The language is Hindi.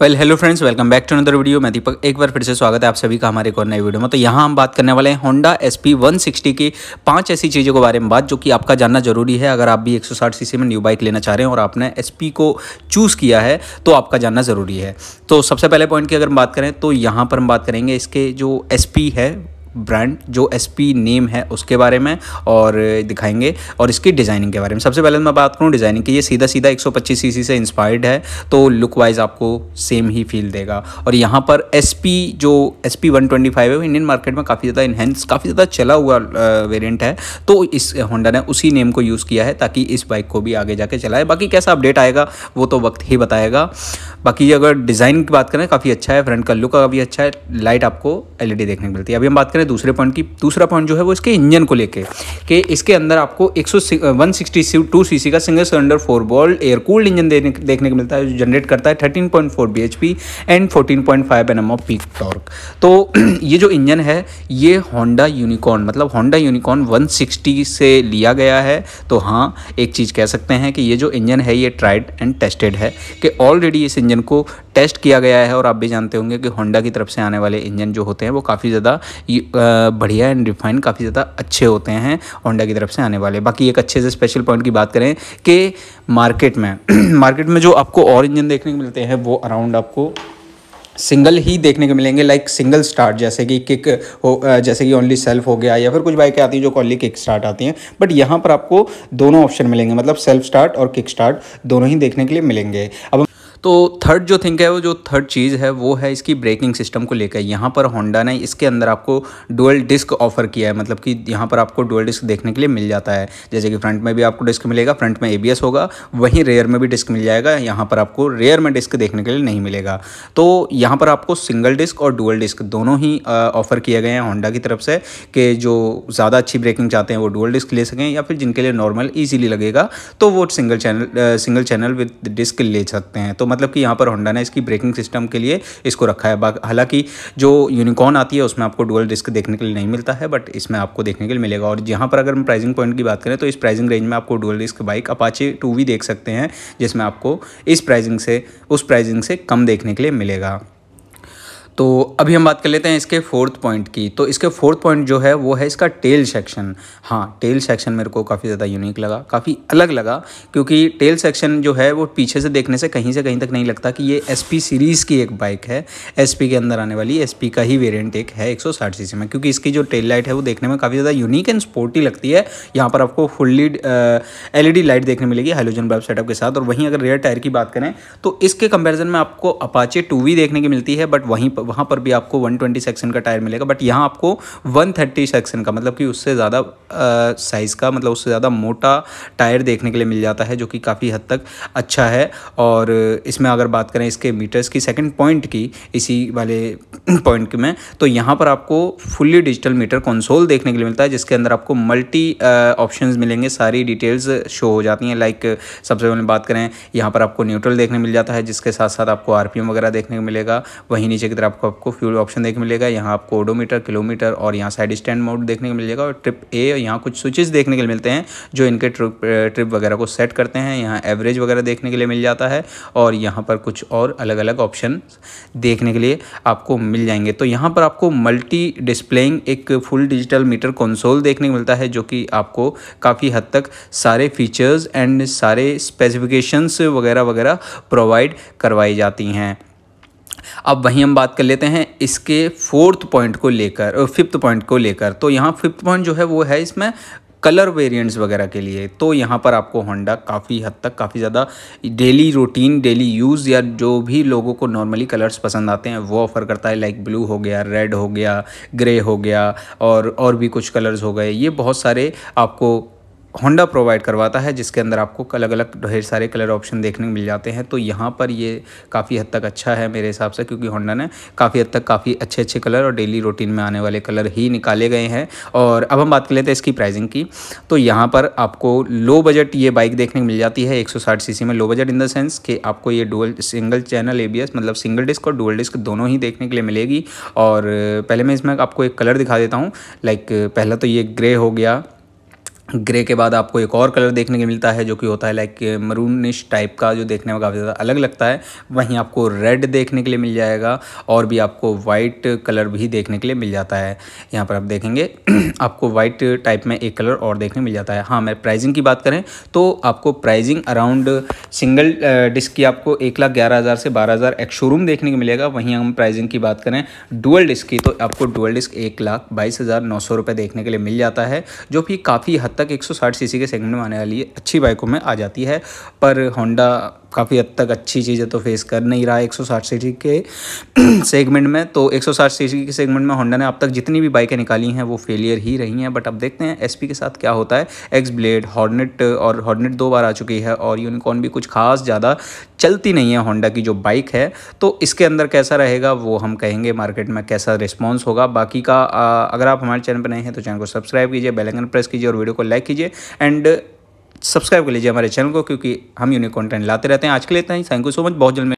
well hello friends welcome back to another video मैं दीपक एक बार फिर से स्वागत है आप सभी का हमारे एक और नए वीडियो में तो यहाँ हम बात करने वाले हैं होंडा एस पी वन सिक्सटी की पांच ऐसी चीज़ों के बारे में बात जो कि आपका जानना जरूरी है अगर आप भी 160 सीसी में न्यू बाइक लेना चाह रहे हैं और आपने एस पी को चूज़ किया है तो आपका जानना ज़रूरी है तो सबसे पहले पॉइंट की अगर हम बात करें तो यहाँ पर हम बात करेंगे इसके जो एस पी है ब्रांड जो एस नेम है उसके बारे में और दिखाएंगे और इसकी डिज़ाइनिंग के बारे में सबसे पहले तो मैं बात करूँ डिज़ाइनिंग की ये सीधा सीधा 125 सीसी से इंस्पायर्ड है तो लुक वाइज आपको सेम ही फील देगा और यहाँ पर एस जो एस पी वन है वो इंडियन मार्केट में काफ़ी ज़्यादा इन्हेंस काफ़ी ज़्यादा चला हुआ वेरियंट है तो इस होंडा ने उसी नेम को यूज़ किया है ताकि इस बाइक को भी आगे जाके चलाए बाकी कैसा अपडेट आएगा वो तो वक्त ही बताएगा बाकी अगर डिज़ाइन की बात करें काफ़ी अच्छा है फ्रंट का लुक काफ़ी अच्छा है लाइट आपको एल e देखने को मिलती है अभी हम बात करें करें दूसरे पॉइंट की दूसरा पॉइंट जो है वो इसके इंजन को लेके कि इसके अंदर आपको एक सौ वन सिक्सटी का single cylinder four valve air cooled engine देखने को मिलता है जो जनरेट करता है thirteen point four B H P and fourteen point five N M of peak torque तो ये जो इंजन है ये होंडा यूनिकॉर्न मतलब होंडा यूनिकॉर्न वन सिक्सटी से लिया गया है तो हाँ एक चीज़ कह सकते हैं कि ये जो इंजन है ये ट्राइड एंड टेस्टेड है कि ऑलरेडी इस इंजन को टेस्ट किया गया है और आप भी जानते होंगे कि होंडा की तरफ से आने वाले इंजन जो होते हैं वो काफ़ी ज़्यादा बढ़िया एंड रिफाइन काफ़ी ज़्यादा अच्छे होते हैं होंडा की तरफ से आने वाले बाकी एक अच्छे से स्पेशल पॉइंट की बात करें कि मार्केट में मार्केट में जो आपको और इंजन देखने को मिलते हैं वो अराउंड आपको सिंगल ही देखने को मिलेंगे लाइक सिंगल स्टार्ट जैसे कि किक हो जैसे कि ओनली सेल्फ हो गया या फिर कुछ बाइकें आती हैं जो कॉली किक स्टार्ट आती हैं बट यहाँ पर आपको दोनों ऑप्शन मिलेंगे मतलब सेल्फ स्टार्ट और किक स्टार्ट दोनों ही देखने के लिए मिलेंगे अब तो थर्ड जो थिंक है वो जो थर्ड चीज़ है वो है इसकी ब्रेकिंग सिस्टम को लेकर यहाँ पर होंडा ने इसके अंदर आपको डुअल डिस्क ऑफर किया है मतलब कि यहाँ पर आपको डुअल डिस्क देखने के लिए मिल जाता है जैसे कि फ्रंट में भी आपको डिस्क मिलेगा फ्रंट में ए होगा वहीं रेयर में भी डिस्क मिल जाएगा यहाँ पर आपको रेयर में डिस्क देखने के लिए नहीं मिलेगा तो यहाँ पर आपको सिंगल डिस्क और डुअल डिस्क दोनों ही ऑफर किए गए हैं होंडा की तरफ से कि जो ज़्यादा अच्छी ब्रेकिंग चाहते हैं वो डुअल डिस्क ले सकें या फिर जिनके लिए नॉर्मल ईजिली लगेगा तो वो single channel single channel with disc ले सकते हैं तो मतलब कि यहाँ पर होंडा ने इसकी ब्रेकिंग सिस्टम के लिए इसको रखा है हालांकि जो यूनिकॉर्न आती है उसमें आपको डुअल डिस्क देखने के लिए नहीं मिलता है बट इसमें आपको देखने के लिए मिलेगा और यहाँ पर अगर हम प्राइसिंग पॉइंट की बात करें तो इस प्राइसिंग रेंज में आपको dual disc bike Apache two भी देख सकते हैं जिसमें आपको इस प्राइजिंग से उस प्राइजिंग से कम देखने के लिए मिलेगा तो अभी हम बात कर लेते हैं इसके फोर्थ पॉइंट की तो इसके फोर्थ पॉइंट जो है वो है इसका टेल सेक्शन हाँ टेल सेक्शन मेरे को काफ़ी ज़्यादा यूनिक लगा काफ़ी अलग लगा क्योंकि टेल सेक्शन जो है वो पीछे से देखने से कहीं से कहीं तक नहीं लगता कि ये एस सीरीज़ की एक बाइक है एस के अंदर आने वाली एस का ही वेरियंट एक है एक सीसी में क्योंकि इसकी जो टेल लाइट है वो देखने में काफ़ी ज़्यादा यूनिक एंड स्पोर्टी लगती है यहाँ पर आपको फुल्ली एल लाइट देखने मिलेगी हाइलोजन बल्ब सेटअप के साथ और वहीं अगर रेयर टायर की बात करें तो इसके कंपेरिजन में आपको अपाचे टू देखने की मिलती है बट वहीं पर वहाँ पर भी आपको 120 सेक्शन का टायर मिलेगा बट यहाँ आपको 130 सेक्शन का मतलब कि उससे ज़्यादा साइज़ का मतलब उससे ज़्यादा मोटा टायर देखने के लिए मिल जाता है जो कि काफ़ी हद तक अच्छा है और इसमें अगर बात करें इसके मीटर्स की सेकेंड पॉइंट की इसी वाले पॉइंट में तो यहाँ पर आपको फुल्ली डिजिटल मीटर कंसोल देखने के लिए मिलता है जिसके अंदर आपको मल्टी ऑप्शन मिलेंगे सारी डिटेल्स शो हो जाती हैं लाइक सबसे पहले बात करें यहाँ पर आपको न्यूट्रल देखने मिल जाता है जिसके साथ साथ आपको आर वगैरह देखने को मिलेगा वहीं नीचे की तरफ आपको आपको फ्यूल ऑप्शन देखने मिलेगा यहाँ आपको ओडोमीटर किलोमीटर और यहाँ साइड स्टैंड मोड देखने को मिलेगा और ट्रिप ए और यहाँ कुछ स्विचेस देखने के लिए मिलते हैं जो इनके ट्रिप ट्रिप वगैरह को सेट करते हैं यहाँ एवरेज वगैरह देखने के लिए मिल जाता है और यहाँ पर कुछ और अलग अलग ऑप्शन देखने के लिए आपको मिल जाएंगे तो यहाँ पर आपको मल्टी डिस्प्लेइंग एक फुल डिजिटल मीटर कंसोल देखने को मिलता है जो कि आपको काफ़ी हद तक सारे फीचर्स एंड सारे स्पेसिफिकेशंस वगैरह वगैरह प्रोवाइड करवाई जाती हैं अब वहीं हम बात कर लेते हैं इसके फोर्थ पॉइंट को लेकर फिफ्थ पॉइंट को लेकर तो यहाँ फिफ्थ पॉइंट जो है वो है इसमें कलर वेरिएंट्स वगैरह के लिए तो यहाँ पर आपको होंडा काफ़ी हद तक काफ़ी ज़्यादा डेली रूटीन डेली यूज़ या जो भी लोगों को नॉर्मली कलर्स पसंद आते हैं वो ऑफ़र करता है लाइक ब्लू हो गया रेड हो गया ग्रे हो गया और और भी कुछ कलर्स हो गए ये बहुत सारे आपको होंडा प्रोवाइड करवाता है जिसके अंदर आपको अलग अलग ढेर सारे कलर ऑप्शन देखने को मिल जाते हैं तो यहाँ पर ये काफ़ी हद तक अच्छा है मेरे हिसाब से क्योंकि होंडा ने काफ़ी हद तक काफ़ी अच्छे अच्छे कलर और डेली रूटीन में आने वाले कलर ही निकाले गए हैं और अब हम बात कर लेते हैं इसकी प्राइसिंग की तो यहाँ पर आपको लो बजट ये बाइक देखने मिल जाती है एक सौ में low budget in the sense कि आपको ये डुअल सिंगल चैनल ए मतलब सिंगल डिस्क और डुअल डिस्क दोनों ही देखने के लिए मिलेगी और पहले मैं इसमें आपको एक कलर दिखा देता हूँ लाइक पहला तो ये ग्रे हो गया ग्रे के बाद आपको एक और कलर देखने को मिलता है जो कि होता है लाइक मरूनिश टाइप का जो देखने में काफ़ी ज़्यादा अलग लगता है वहीं आपको रेड देखने के लिए मिल जाएगा और भी आपको वाइट कलर भी देखने के लिए मिल जाता है यहाँ पर आप देखेंगे आपको वाइट टाइप में एक कलर और देखने मिल जाता है हाँ मैं प्राइजिंग की बात करें तो आपको प्राइजिंग अराउंड सिंगल डिस्क की आपको एक लाख ग्यारह हज़ार से बारह हज़ार एक शोरूम देखने को मिलेगा वहीं हम प्राइजिंग की बात करें डुअल डिस्क की तो आपको डुअल डिस्क एक लाख बाईस हज़ार नौ सौ रुपये देखने के लिए मिल जाता है जो कि काफ़ी हद तक तक 160 सीसी के सेगमेंट में आने वाली अच्छी बाइकों में आ जाती है पर होंडा काफ़ी हद तक अच्छी चीज़ें तो फेस कर नहीं रहा है एक सीसी के सेगमेंट में तो एक सीसी के सेगमेंट में होंडा ने अब तक जितनी भी बाइकें निकाली हैं वो फेलियर ही रही हैं बट अब देखते हैं एसपी के साथ क्या होता है एक्स ब्लेड हॉर्नेट और हॉर्नेट दो बार आ चुकी है और यूनिकॉर्न भी कुछ खास ज़्यादा चलती नहीं है होंडा की जो बाइक है तो इसके अंदर कैसा रहेगा वो हम कहेंगे मार्केट में कैसा रिस्पॉन्स होगा बाकी का अगर आप हमारे चैनल पर नए हैं तो चैनल को सब्सक्राइब कीजिए बेलैकन प्रेस कीजिए और वीडियो को लाइक कीजिए एंड सब्सक्राइब कर लीजिए हमारे चैनल को क्योंकि हम यूनिक कंटेंट लाते रहते हैं आज के लिए इतना ही थैंक यू सो मच बहुत जल्द